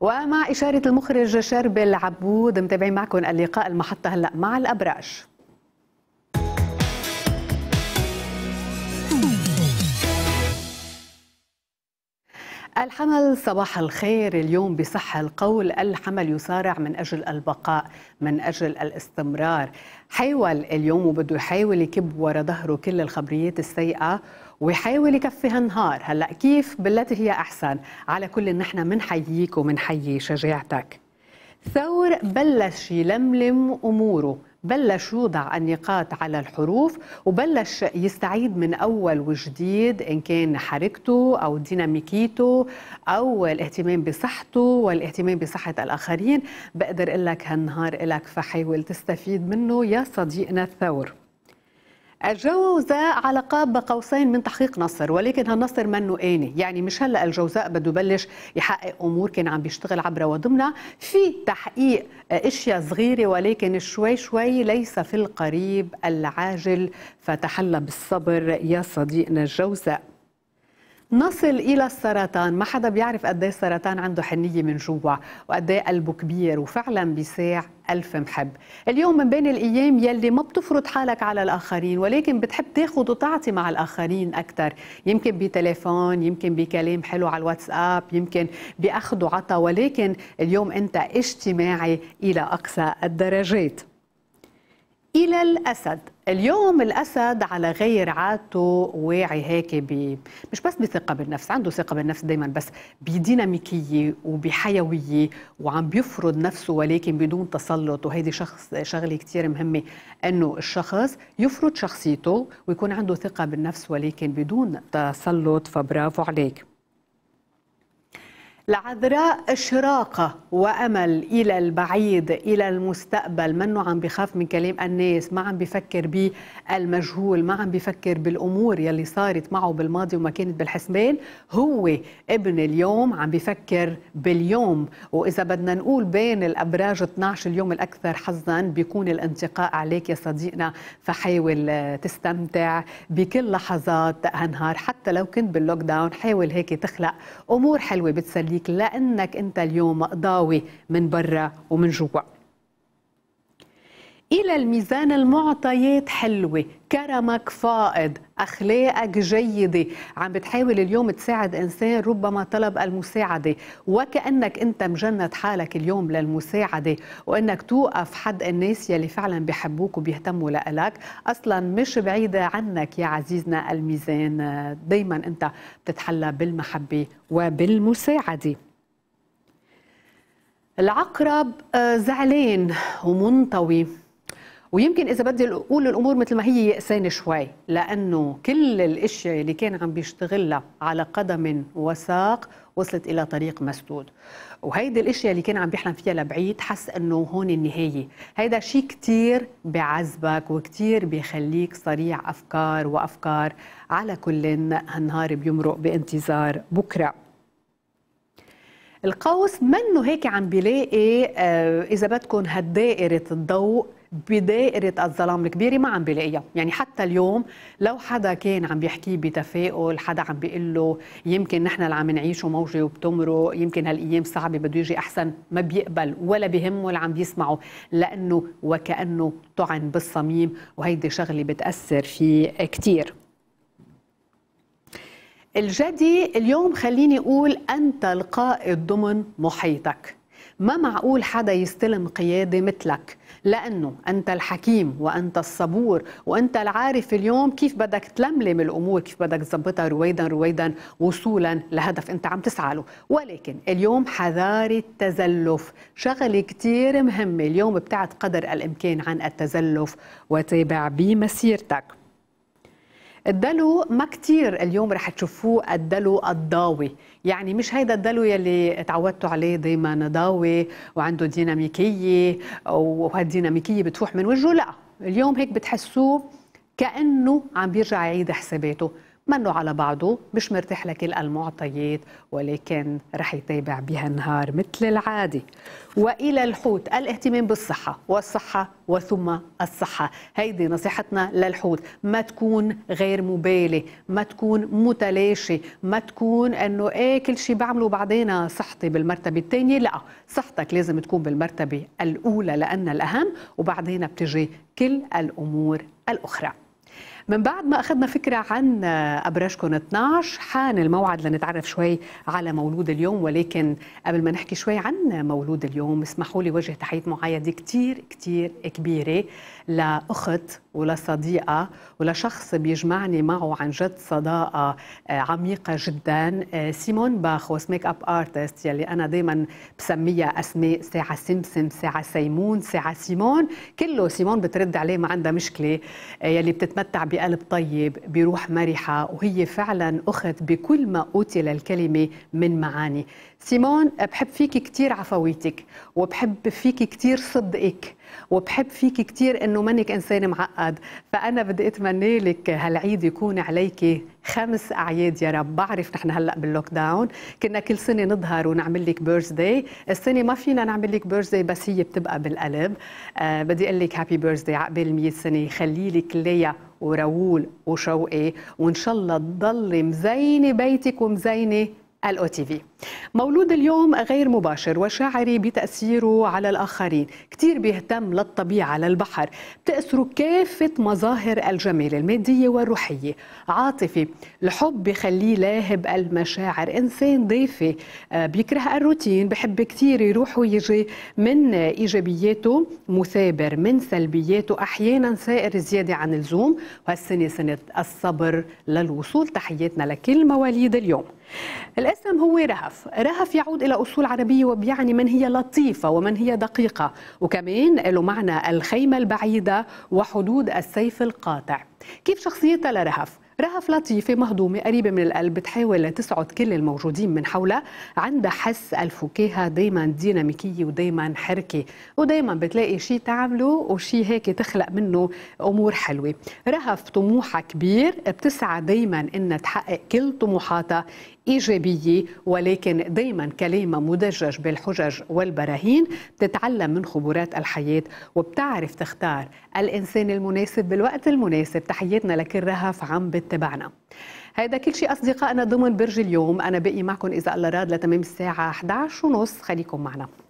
ومع إشارة المخرج شربل عبود متابعين معكم اللقاء المحطة هلأ مع الأبراج الحمل صباح الخير اليوم بصح القول الحمل يصارع من أجل البقاء من أجل الاستمرار حاول اليوم وبده يحاول يكب ورا ظهره كل الخبريات السيئة ويحاول يكفي هالنهار هلأ كيف بالتي هي أحسن على كل نحن منحييك ومنحيي شجاعتك ثور بلش يلملم أموره بلش يوضع النقاط على الحروف وبلش يستعيد من أول وجديد إن كان حركته أو ديناميكيته أو الاهتمام بصحته والاهتمام بصحة الآخرين بقدر لك هالنهار لك فحاول تستفيد منه يا صديقنا الثور الجوزاء على قاب قوسين من تحقيق نصر ولكن هالنصر منه اني يعني مش هلا الجوزاء بده يبلش يحقق امور كان عم بيشتغل عبر وضمنها في تحقيق اشياء صغيره ولكن شوي شوي ليس في القريب العاجل فتحلى بالصبر يا صديقنا الجوزاء نصل الى السرطان ما حدا بيعرف قد إيه السرطان عنده حنيه من جوا وقد إيه قلبه كبير وفعلا بيساع ألف محب اليوم من بين الأيام يلي ما بتفرض حالك على الآخرين ولكن بتحب تاخذ وتعطي مع الآخرين أكثر يمكن بتليفون يمكن بكلام حلو على الواتساب يمكن بأخذ وعطى ولكن اليوم أنت اجتماعي إلى أقصى الدرجات إلى الأسد اليوم الاسد على غير عادته واعي هيك مش بس بثقه بالنفس عنده ثقه بالنفس دائما بس بديناميكيه وبحيويه وعم بيفرض نفسه ولكن بدون تسلط وهيدي شخص شغله كثير مهمه انه الشخص يفرض شخصيته ويكون عنده ثقه بالنفس ولكن بدون تسلط فبرافو عليك لعذراء إشراقة وأمل إلى البعيد إلى المستقبل منه عم بخاف من كلام الناس ما عم بفكر بالمجهول ما عم بفكر بالأمور يلي صارت معه بالماضي وما كانت بالحسبان هو ابن اليوم عم بفكر باليوم وإذا بدنا نقول بين الأبراج 12 اليوم الأكثر حظا بيكون الانتقاء عليك يا صديقنا فحاول آه، تستمتع بكل لحظات هالنهار حتى لو كنت باللوك داون حاول هيك تخلق أمور حلوة بتسلي عليك لانك انت اليوم قضاوي من برا ومن جوا إلى الميزان المعطيات حلوة كرمك فائض أخلاقك جيدة عم بتحاول اليوم تساعد إنسان ربما طلب المساعدة وكأنك أنت مجند حالك اليوم للمساعدة وأنك توقف حد الناس يلي فعلا بيحبوك وبيهتموا لإلك أصلا مش بعيدة عنك يا عزيزنا الميزان دايما أنت بتتحلى بالمحبة وبالمساعدة العقرب آه، زعلان ومنطوي ويمكن اذا بدي اقول الامور مثل ما هي يأساني شوي لانه كل الاشياء اللي كان عم بيشتغلها على قدم وساق وصلت الى طريق مسدود وهيدي الاشياء اللي كان عم بيحلم فيها لبعيد حس انه هون النهايه هيدا شيء كثير بعذبك وكثير بخليك صريع افكار وافكار على كل هالنهار بيمرق بانتظار بكره القوس منه هيك عم بيلاقي آه، اذا بدكم هالدائره الضوء بدائرة الظلام الكبيرة ما عم بلاقيها يعني حتى اليوم لو حدا كان عم بيحكي بتفاؤل حدا عم بيقول له يمكن نحن اللي عم نعيشه موجة وبتمره يمكن هالأيام صعبة بده يجي أحسن ما بيقبل ولا بهمه اللي عم بيسمعه لأنه وكأنه طعن بالصميم وهيدي شغلة بتأثر فيه كتير الجدي اليوم خليني أقول أنت القائد ضمن محيطك ما معقول حدا يستلم قيادة مثلك لأنه أنت الحكيم وأنت الصبور وأنت العارف اليوم كيف بدك تلملم الأمور كيف بدك تظبطها رويدا رويدا وصولا لهدف أنت عم تسعى له ولكن اليوم حذار التزلف شغلة كتير مهمة اليوم بتعد قدر الإمكان عن التزلف وتابع بمسيرتك الدلو ما كتير اليوم رح تشوفوه الدلو الضاوي يعني مش هيدا الدلو يلي تعودتوا عليه دايما ضاوي وعنده ديناميكيه وهالديناميكيه بتروح من وجهه لا اليوم هيك بتحسوه كانه عم بيرجع يعيد حساباته منه على بعضه مش مرتاح لكل المعطيات ولكن رح يتابع بها النهار مثل العادي والى الحوت الاهتمام بالصحه والصحه وثم الصحه هيدي نصيحتنا للحوت ما تكون غير مبالي ما تكون متلاشي ما تكون انه ايه كل شيء بعمله بعدين صحتي بالمرتبه الثانيه لا صحتك لازم تكون بالمرتبه الاولى لان الاهم وبعدين بتجي كل الامور الاخرى من بعد ما أخذنا فكرة عن أبراجكم 12 حان الموعد لنتعرف شوي على مولود اليوم ولكن قبل ما نحكي شوي عن مولود اليوم اسمحوا لي وجه تحية معايدة كتير كتير كبيرة لأخت ولصديقة ولشخص بيجمعني معه عن جد صداقة آه، عميقة جدا آه، سيمون باخ ميك اب ارتست يلي انا دائما بسميها اسماء ساعة سمسم ساعة سيمون ساعة سيمون كله سيمون بترد عليه ما عندها مشكلة آه، يلي بتتمتع بقلب طيب بروح مرحة وهي فعلا اخت بكل ما اوتي للكلمة من معاني سيمون بحب فيك كتير عفويتك وبحب فيك كتير صدقك وبحب فيك كثير انه منك انسان معقد فانا بدي اتمنى لك هالعيد يكون عليك خمس اعياد يا رب بعرف نحن هلا باللوك داون كنا كل سنه نظهر ونعمل لك بيرث داي السنه ما فينا نعمل لك بيرث داي بس هي بتبقى بالقلب آه بدي اقول لك هابي بيرث داي عقبال 100 سنه خلي لك ليا وراول وشوقي وان شاء الله تضلي مزينه بيتك ومزينه الاو تي في مولود اليوم غير مباشر وشاعري بتاثيره على الاخرين كثير بيهتم للطبيعه للبحر بتاثره كافه مظاهر الجمال الماديه والروحيه عاطفي الحب بخليه لاهب المشاعر انسان ضيفي آه، بيكره الروتين بحب كثير يروح ويجي من ايجابياته مثابر من سلبياته احيانا سائر زياده عن اللزوم وهالسنه سنه الصبر للوصول تحياتنا لكل مواليد اليوم الاسم هو رهف رهف يعود إلى أصول عربية وبيعني من هي لطيفة ومن هي دقيقة وكمان له معنى الخيمة البعيدة وحدود السيف القاطع كيف شخصيتها لرهف؟ رهف لطيفة مهضومة قريبة من القلب بتحاول تسعد كل الموجودين من حولها عندها حس الفكاهة دايما ديناميكية ودايما حركة ودايما بتلاقي شي تعمله وشي هيك تخلق منه أمور حلوة رهف طموحها كبير بتسعى دايما إنها تحقق كل طموحاتها إيجابية ولكن دايما كلامها مدجج بالحجج والبراهين بتتعلم من خبرات الحياة وبتعرف تختار الإنسان المناسب بالوقت المناسب تحياتنا لكل رهف عم بتبعنا هيدا كل شيء أصدقائنا ضمن برج اليوم أنا باقي معكم إذا الله راد لتمام الساعة 11 ونص خليكم معنا